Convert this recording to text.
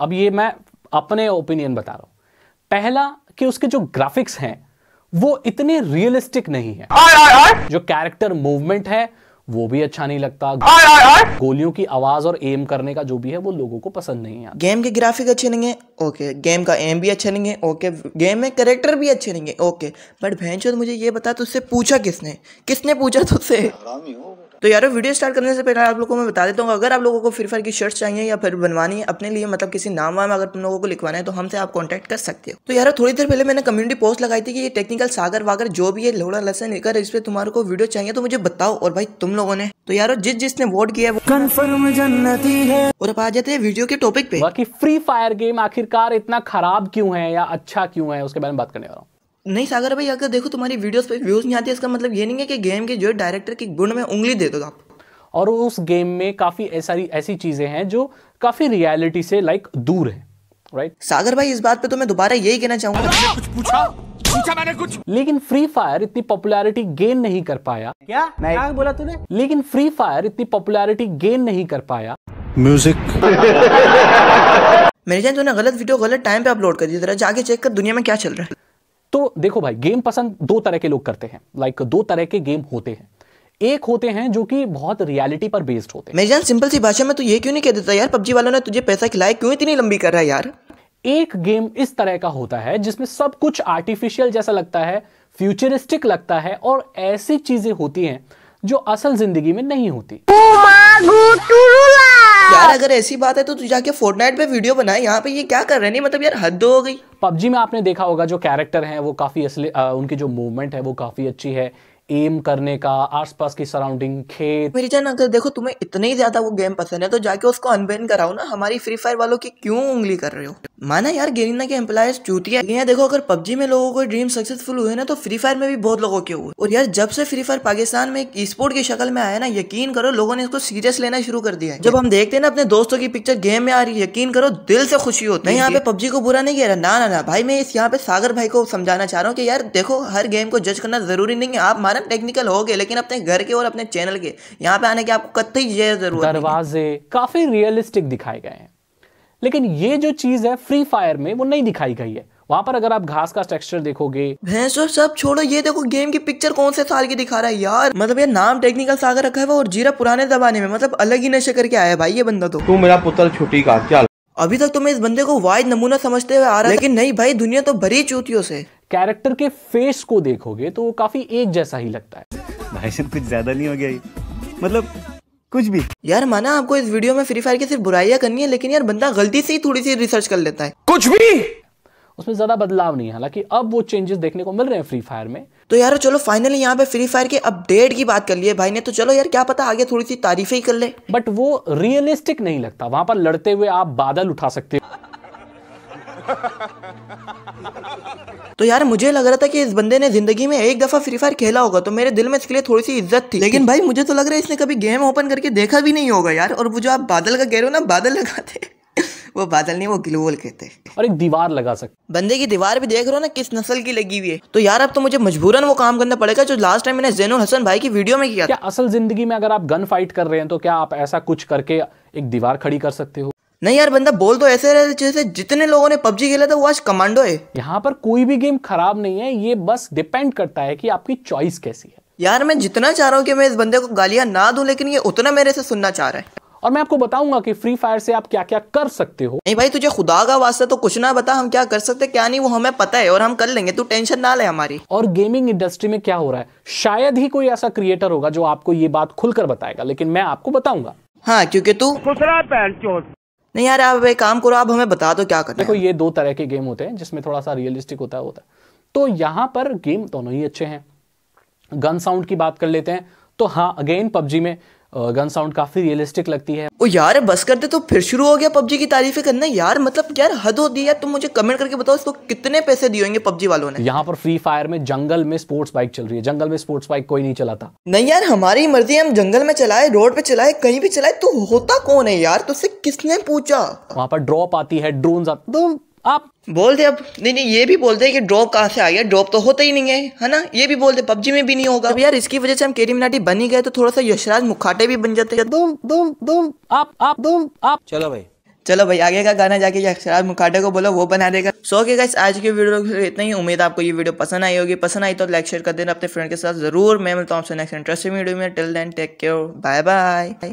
अब ये मैं अपने ओपिनियन बता रहा हूं पहला कि उसके जो ग्राफिक्स हैं वो इतने रियलिस्टिक नहीं है आए आए आए। जो कैरेक्टर मूवमेंट है वो भी अच्छा नहीं लगता आए आए आए। गोलियों की आवाज और एम करने का जो भी है वो लोगों को पसंद नहीं है गेम के ग्राफिक अच्छे नहीं है ओके गेम का एम भी अच्छा नहीं है ओके गेम में करेक्टर भी अच्छे नहीं है ओके बट भैंस मुझे ये बता तो उससे पूछा किसने किसने पूछा तुझसे तो यार वीडियो स्टार्ट करने से पहले आप लोगों को मैं बता देता हूँ अगर आप लोगों को फ्री फायर की शर्ट्स चाहिए या फिर बनवानी है अपने लिए मतलब किसी नाम वाम अगर तुम लोगों को लिखवाना है तो हमसे आप कॉन्टैक्ट कर सकते हो तो यार थोड़ी देर पहले मैंने कम्युनिटी पोस्ट लगाई थी कि ये टेक्निकल सागर वागर जो भी है लोड़ा लसन लेकर इस पर तुम्हारे को वीडियो चाहिए तो मुझे बताओ और भाई तुम लोगों ने तो यार जिस जिसने वोट किया है कन्फर्म जन्नती है और अब आ जाते हैं वीडियो के टॉपिक पे बाकी फ्री फायर गेम आखिरकार इतना खराब क्यों है या अच्छा क्यों है उसके बारे में बात करने वाला हूँ नहीं सागर भाई अगर देखो तुम्हारी वीडियोस पे व्यूज़ नहीं आती इसका मतलब ये नहीं है कि गेम के जो डायरेक्टर की गुण में उंगली दे दो आप और उस गेम में काफ़ी ऐसी ऐसी चीज़ें हैं जो काफ़ी रियलिटी से लाइक दूर है राइट सागर भाई इस बात पे तो मैं दोबारा यही कहना चाहूंगा कुछ पूछा पूछा मैंने कुछ लेकिन फ्री फायर इतनी पॉपुलैरिटी गेन नहीं कर पाया क्या नहीं क्या बोला तूने लेकिन फ्री फायर इतनी पॉपुलैरिटी गेन नहीं कर पाया म्यूजिक मेरे जान तूने गलत वीडियो गलत टाइम पे अपलोड कर दी जरा जाके चेक कर दुनिया में क्या चल रहा है तो देखो भाई गेम पसंद दो तरह के लोग करते हैं लाइक दो तरह के गेम होते हैं एक होते हैं जो कि बहुत रियलिटी पर बेस्ड होते हैं मैं सिंपल सी भाषा में तो ये क्यों नहीं कह देता यार पबजी वालों ने तुझे पैसा खिलाया क्यों इतनी लंबी कर रहा है यार एक गेम इस तरह का होता है जिसमें सब कुछ आर्टिफिशियल जैसा लगता है फ्यूचरिस्टिक लगता है और ऐसी चीजें होती हैं जो असल जिंदगी में नहीं होती यार अगर ऐसी बात है तो तू जाके फोर्टनाइट पे वीडियो बनाए यहाँ पे ये क्या कर रहे नहीं मतलब यार हद हो गई पबजी में आपने देखा होगा जो कैरेक्टर हैं वो काफ़ी असली उनकी जो मूवमेंट है वो काफ़ी अच्छी है एम करने का आसपास की सराउंडिंग खेत मेरी जान अगर देखो तुम्हें इतने ही ज्यादा वो गेम पसंद है तो जाके उसको अनबैन कराओ ना हमारी फ्री फायर वालों की क्यों उंगली कर रहे हो माना यार गेरिना के एम्प्लाइज चूतिया यहाँ देखो अगर पबजी में लोगों को ड्रीम सक्सेसफुल हुए ना तो फ्री फायर में भी बहुत लोगों के हुए और यार जब से फ्री फायर पाकिस्तान में एक ई स्पोर्ट की शक्ल में आया ना यकीन करो लोगों ने इसको सीरियस लेना शुरू कर दिया है जब हम देखते हैं ना अपने दोस्तों की पिक्चर गेम में आ रही यकीन करो दिल से खुशी होती है यहाँ पे पबजी को बुरा नहीं कह रहा ना ना ना भाई मैं इस यहाँ पे सागर भाई को समझाना चाह रहा हूँ कि यार देखो हर गेम को जज करना जरूरी नहीं है आप मारा टेक्निकल हो गए लेकिन अपने घर के और अपने चैनल के यहाँ पे आने की आपको कतई जरूरत दरवाजे काफी रियलिस्टिक दिखाए गए हैं लेकिन ये जो चीज है फ्री फायर में वो नहीं दिखाई गई है वहां पर अगर आप घास का टेक्सचर देखोगे भैंसो सब छोड़ो ये देखो गेम की पिक्चर कौन से साल की दिखा रहा है यार मतलब ये नाम टेक्निकल सागर रखा है और जीरा पुराने जमाने में मतलब अलग ही नशे करके आया भाई ये बंदा तो तू मेरा पुतल छुट्टी का क्या अभी तक तो मैं इस बंदे को वाइड नमूना समझते हुए आ रहा लेकिन नहीं भाई दुनिया तो भरी चूतियों से कैरेक्टर के फेस को देखोगे तो वो काफी एक जैसा ही लगता है भाई कुछ ज्यादा नहीं हो गया मतलब कुछ भी यार माना आपको इस वीडियो में फ्री फायर की सिर्फ बुराइयां करनी है लेकिन यार बंदा गलती से ही थोड़ी सी रिसर्च कर लेता है कुछ भी उसमें ज्यादा बदलाव नहीं है हालांकि अब वो चेंजेस देखने को मिल रहे हैं फ्री फायर में तो यार चलो फाइनली यहाँ पे फ्री फायर के अपडेट की बात कर लिए भाई ने तो चलो यार क्या पता आगे थोड़ी सी तारीफ ही कर ले बट वो रियलिस्टिक नहीं लगता वहां पर लड़ते हुए आप बादल उठा सकते हो तो यार मुझे लग रहा था कि इस बंदे ने जिंदगी में एक दफा फ्री फायर खेला होगा तो मेरे दिल में इसके लिए थोड़ी सी इज्जत थी लेकिन भाई मुझे तो लग रहा है इसने कभी गेम ओपन करके देखा भी नहीं होगा यार और वो जो आप बादल का कह रहे हो ना बादल लगाते वो बादल नहीं वो ग्लोबल कहते और एक दीवार लगा सकते बंदे की दीवार भी देख रहे हो ना किस नस्ल की लगी हुई है तो यार अब तो मुझे मजबूरन वो काम करना पड़ेगा जो लास्ट टाइम मैंने जैनुल हसन भाई की वीडियो में किया क्या असल जिंदगी में अगर आप गन फाइट कर रहे हैं तो क्या आप ऐसा कुछ करके एक दीवार खड़ी कर सकते हो नहीं यार बंदा बोल तो ऐसे रहे जैसे जितने लोगों ने पबजी खेला था वो आज कमांडो है यहाँ पर कोई भी गेम खराब नहीं है ये बस डिपेंड करता है कि आपकी चॉइस कैसी है यार मैं जितना चाह रहा हूँ कि मैं इस बंदे को गालियां ना दूं लेकिन ये उतना मेरे से सुनना चाह रहा है और मैं आपको बताऊंगा कि फ्री फायर से आप क्या क्या कर सकते हो नहीं भाई तुझे खुदा का वास्ता तो कुछ ना बता हम क्या कर सकते क्या नहीं वो हमें पता है और हम कर लेंगे तू टेंशन ना ले हमारी और गेमिंग इंडस्ट्री में क्या हो रहा है शायद ही कोई ऐसा क्रिएटर होगा जो आपको ये बात खुलकर बताएगा लेकिन मैं आपको बताऊंगा हाँ क्योंकि तू खुसरा नहीं यार आप एक काम करो आप हमें बता दो क्या करना देखो ये दो तरह के गेम होते हैं जिसमें थोड़ा सा रियलिस्टिक होता है होता है तो यहाँ पर गेम दोनों ही अच्छे हैं गन साउंड की बात कर लेते हैं तो हाँ अगेन पबजी में गन साउंड काफ़ी रियलिस्टिक लगती है ओ यार बस करते तो फिर शुरू हो गया पबजी की तारीफे करना यार मतलब यार हद होती है यार तुम मुझे कमेंट करके बताओ इसको कितने पैसे दिए होंगे पबजी वालों ने यहाँ पर फ्री फायर में जंगल में स्पोर्ट्स बाइक चल रही है जंगल में स्पोर्ट्स बाइक कोई नहीं चलाता नहीं यार हमारी मर्जी हम जंगल में चलाए रोड पे चलाए कहीं भी चलाए तो होता कौन है यार तुझसे तो किसने पूछा वहाँ पर ड्रॉप आती है ड्रोन तो आप बोल दे अब नहीं नहीं ये भी बोल दे कि ड्रॉप कहाँ से आ गया ड्रॉप तो होता ही नहीं है है ना ये भी बोल दे पबजी में भी नहीं होगा अब यार इसकी वजह से हम केरी मिनाटी बनी गए तो थोड़ा सा यशराज मुखाटे भी बन जाते दो दो दो आप आप दो आप चलो भाई चलो भाई आगे का गाना जाके यशराज मुखाटे को बोलो वो बना देगा सो के गाइस आज की वीडियो इतना ही उम्मीद आपको ये वीडियो पसंद आई होगी पसंद आई तो लाइक शेयर कर देना अपने फ्रेंड के साथ जरूर मैं मिलता हूँ आपसे नेक्स्ट इंटरेस्टिंग वीडियो में till then take care bye bye